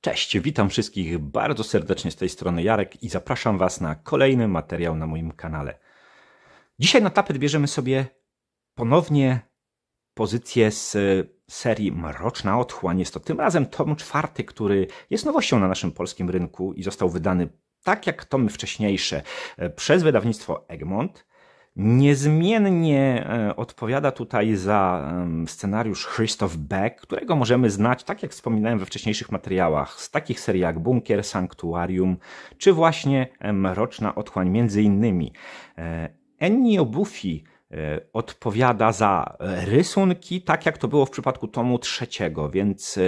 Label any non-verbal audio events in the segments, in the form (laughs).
Cześć, witam wszystkich bardzo serdecznie z tej strony Jarek i zapraszam Was na kolejny materiał na moim kanale. Dzisiaj na tapet bierzemy sobie ponownie pozycję z e, serii Mroczna Otchłań. Jest to tym razem tom czwarty, który jest nowością na naszym polskim rynku i został wydany tak jak tomy wcześniejsze e, przez wydawnictwo Egmont, niezmiennie e, odpowiada tutaj za scenariusz Christoph Beck, którego możemy znać, tak jak wspominałem we wcześniejszych materiałach, z takich serii jak Bunkier, Sanktuarium, czy właśnie Mroczna Otchłań, między innymi. E, Ennio Buffy odpowiada za rysunki, tak jak to było w przypadku tomu trzeciego, więc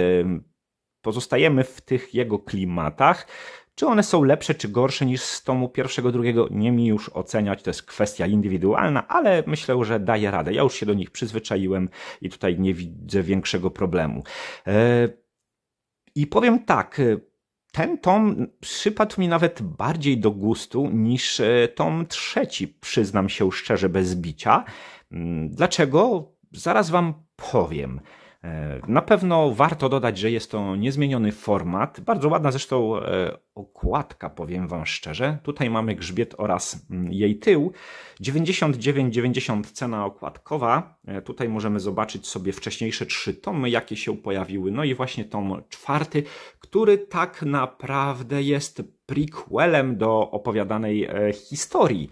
pozostajemy w tych jego klimatach. Czy one są lepsze czy gorsze niż z tomu pierwszego, drugiego, nie mi już oceniać, to jest kwestia indywidualna, ale myślę, że daje radę. Ja już się do nich przyzwyczaiłem i tutaj nie widzę większego problemu. E, I powiem tak, e, ten tom przypadł mi nawet bardziej do gustu niż e, tom trzeci, przyznam się szczerze, bez bicia. Mm, dlaczego? Zaraz wam powiem. E, na pewno warto dodać, że jest to niezmieniony format. Bardzo ładna zresztą e, okładka, powiem Wam szczerze. Tutaj mamy grzbiet oraz mm, jej tył. 99,90 cena okładkowa. E, tutaj możemy zobaczyć sobie wcześniejsze trzy tomy, jakie się pojawiły. No i właśnie tom czwarty, który tak naprawdę jest prequelem do opowiadanej historii.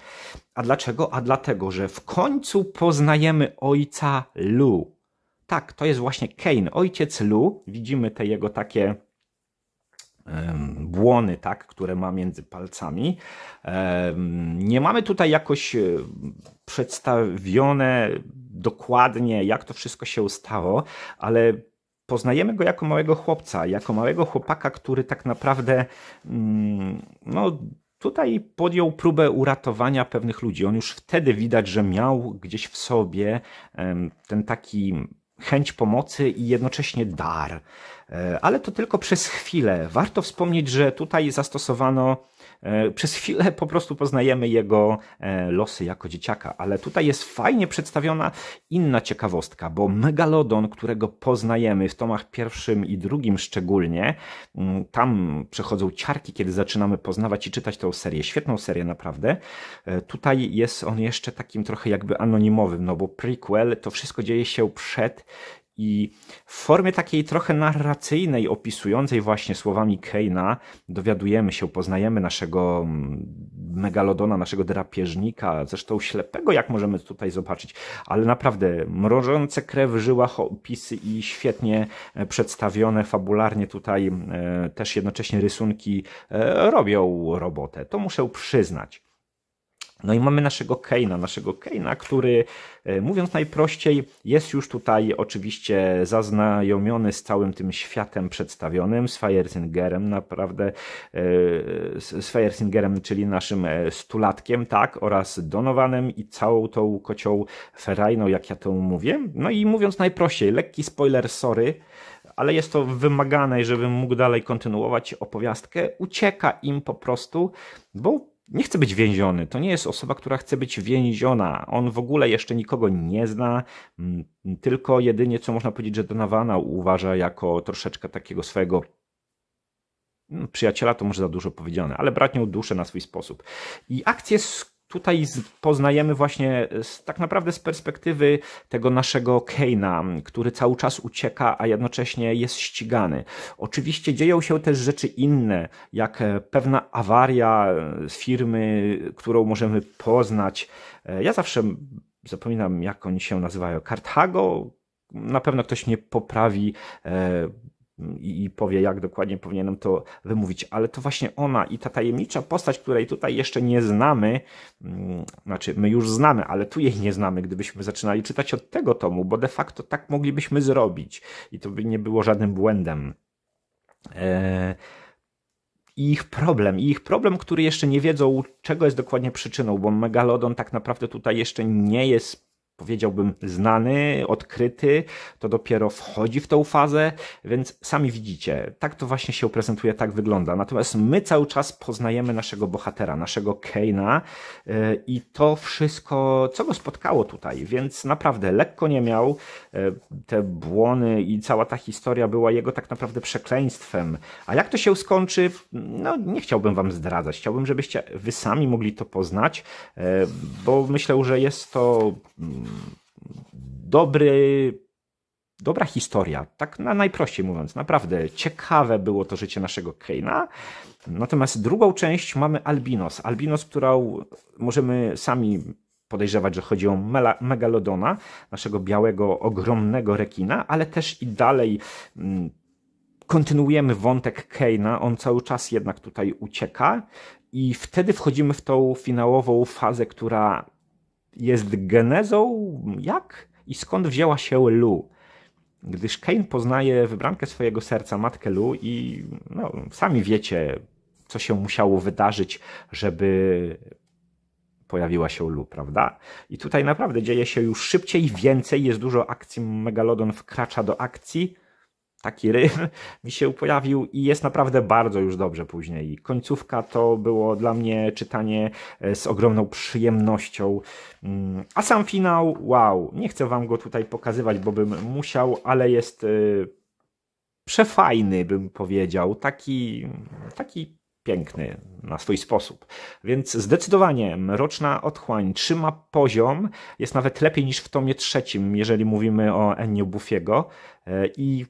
A dlaczego? A dlatego, że w końcu poznajemy ojca Luke tak, to jest właśnie Kane, ojciec Lu. Widzimy te jego takie błony, tak, które ma między palcami. Nie mamy tutaj jakoś e, przedstawione dokładnie, jak to wszystko się stało, ale poznajemy go jako małego chłopca, jako małego chłopaka, który tak naprawdę mm, no, tutaj podjął próbę uratowania pewnych ludzi. On już wtedy widać, że miał gdzieś w sobie ten taki chęć pomocy i jednocześnie dar. E, ale to tylko przez chwilę. Warto wspomnieć, że tutaj zastosowano, e, przez chwilę po prostu poznajemy jego e, losy jako dzieciaka, ale tutaj jest fajnie przedstawiona inna ciekawostka, bo megalodon, którego poznajemy w tomach pierwszym i drugim szczególnie, mm, tam przechodzą ciarki, kiedy zaczynamy poznawać i czytać tę serię. Świetną serię, naprawdę. Tutaj jest on jeszcze takim trochę jakby anonimowym, no bo prequel to wszystko dzieje się przed i w formie takiej trochę narracyjnej, opisującej właśnie słowami Keina, dowiadujemy się, poznajemy naszego mm, megalodona, naszego drapieżnika, zresztą ślepego, jak możemy tutaj zobaczyć, ale naprawdę mrożące krew w żyłach opisy i świetnie e, przedstawione fabularnie tutaj e, też jednocześnie rysunki e, robią robotę. To muszę przyznać. No i mamy naszego Keina, naszego Keina, który e, mówiąc najprościej jest już tutaj oczywiście zaznajomiony z całym tym światem przedstawionym, z Firesingerem naprawdę, e, z Firesingerem, czyli naszym e, stulatkiem, tak, oraz Donowanem i całą tą kocią ferajną, jak ja to mówię. No i mówiąc najprościej, lekki spoiler, sorry, ale jest to wymagane, żebym mógł dalej kontynuować opowiastkę, ucieka im po prostu, bo nie chce być więziony. To nie jest osoba, która chce być więziona. On w ogóle jeszcze nikogo nie zna. Mm, tylko jedynie, co można powiedzieć, że Donawana uważa jako troszeczkę takiego swojego mm, przyjaciela, to może za dużo powiedziane, ale brać nią duszę na swój sposób. I akcje z tutaj poznajemy właśnie e, z, tak naprawdę z perspektywy tego naszego Keina, który cały czas ucieka, a jednocześnie jest ścigany. Oczywiście dzieją się też rzeczy inne, jak e, pewna awaria e, z firmy, którą możemy poznać. Ja zawsze zapominam, jak oni się nazywają. Karthago? Na pewno ktoś mnie poprawi i, i powie, jak dokładnie powinienem to wymówić. Ale to właśnie ona i ta tajemnicza postać, której tutaj jeszcze nie znamy, mm, znaczy my już znamy, ale tu jej nie znamy, gdybyśmy zaczynali czytać od tego tomu, bo de facto tak moglibyśmy zrobić i to by nie było żadnym błędem. E, ich problem, i ich problem, który jeszcze nie wiedzą, czego jest dokładnie przyczyną, bo Megalodon tak naprawdę tutaj jeszcze nie jest powiedziałbym, znany, odkryty, to dopiero wchodzi w tą fazę, więc sami widzicie, tak to właśnie się prezentuje, tak wygląda. Natomiast my cały czas poznajemy naszego bohatera, naszego Keina e, i to wszystko, co go spotkało tutaj, więc naprawdę lekko nie miał. E, te błony i cała ta historia była jego tak naprawdę przekleństwem. A jak to się skończy? No, nie chciałbym wam zdradzać. Chciałbym, żebyście wy sami mogli to poznać, e, bo myślę, że jest to mm, dobry, dobra historia, tak na najprościej mówiąc. Naprawdę ciekawe było to życie naszego Keina. Natomiast drugą część mamy Albinos. Albinos, którą możemy sami podejrzewać, że chodzi o megalodona, naszego białego, ogromnego rekina, ale też i dalej mm, kontynuujemy wątek Keina, on cały czas jednak tutaj ucieka i wtedy wchodzimy w tą finałową fazę, która jest genezą jak i skąd wzięła się Lu. Gdyż Kane poznaje wybrankę swojego serca, matkę Lu i no, sami wiecie, co się musiało wydarzyć, żeby pojawiła się Lu, prawda? I tutaj naprawdę dzieje się już szybciej, więcej, jest dużo akcji, Megalodon wkracza do akcji, taki rym (laughs) mi się pojawił i jest naprawdę bardzo już dobrze później. Końcówka to było dla mnie czytanie e, z ogromną przyjemnością. Mm, a sam finał, wow, nie chcę wam go tutaj pokazywać, bo bym musiał, ale jest e, przefajny, bym powiedział. Taki, taki piękny na swój sposób. Więc zdecydowanie Mroczna Otchłań trzyma poziom, jest nawet lepiej niż w tomie trzecim, jeżeli mówimy o Ennio Buffiego e, i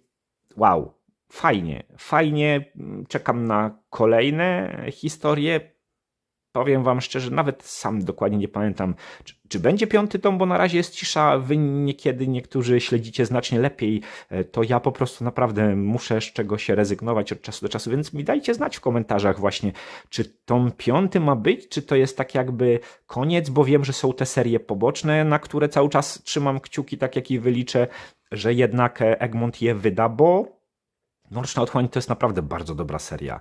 wow, fajnie, fajnie. Mm, czekam na kolejne historie. Powiem Wam szczerze, nawet sam dokładnie nie pamiętam, czy, czy, będzie piąty tom, bo na razie jest cisza. Wy niekiedy, niektórzy śledzicie znacznie lepiej. E, to ja po prostu naprawdę muszę z czego się rezygnować od czasu do czasu, więc mi dajcie znać w komentarzach właśnie, czy tom piąty ma być, czy to jest tak jakby koniec, bo wiem, że są te serie poboczne, na które cały czas trzymam kciuki, tak jak i wyliczę że jednak e, Egmont je wyda, bo Mroczna Otchłań to jest naprawdę bardzo dobra seria.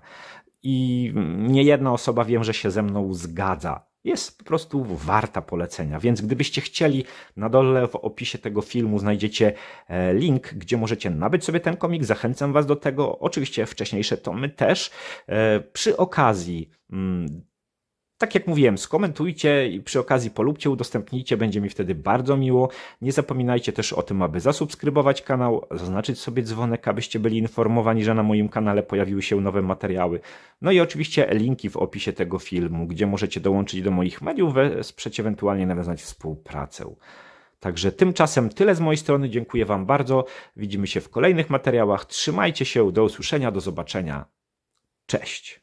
I nie jedna osoba wiem, że się ze mną zgadza. Jest po prostu warta polecenia. Więc gdybyście chcieli, na dole w opisie tego filmu znajdziecie e, link, gdzie możecie nabyć sobie ten komik. Zachęcam Was do tego. Oczywiście wcześniejsze tomy też. E, przy okazji, mm, tak jak mówiłem, skomentujcie i przy okazji polubcie, udostępnijcie, będzie mi wtedy bardzo miło. Nie zapominajcie też o tym, aby zasubskrybować kanał, zaznaczyć sobie dzwonek, abyście byli informowani, że na moim kanale pojawiły się nowe materiały. No i oczywiście linki w opisie tego filmu, gdzie możecie dołączyć do moich mediów, wesprzeć, ewentualnie nawiązać współpracę. Także tymczasem tyle z mojej strony. Dziękuję Wam bardzo. Widzimy się w kolejnych materiałach. Trzymajcie się. Do usłyszenia, do zobaczenia. Cześć.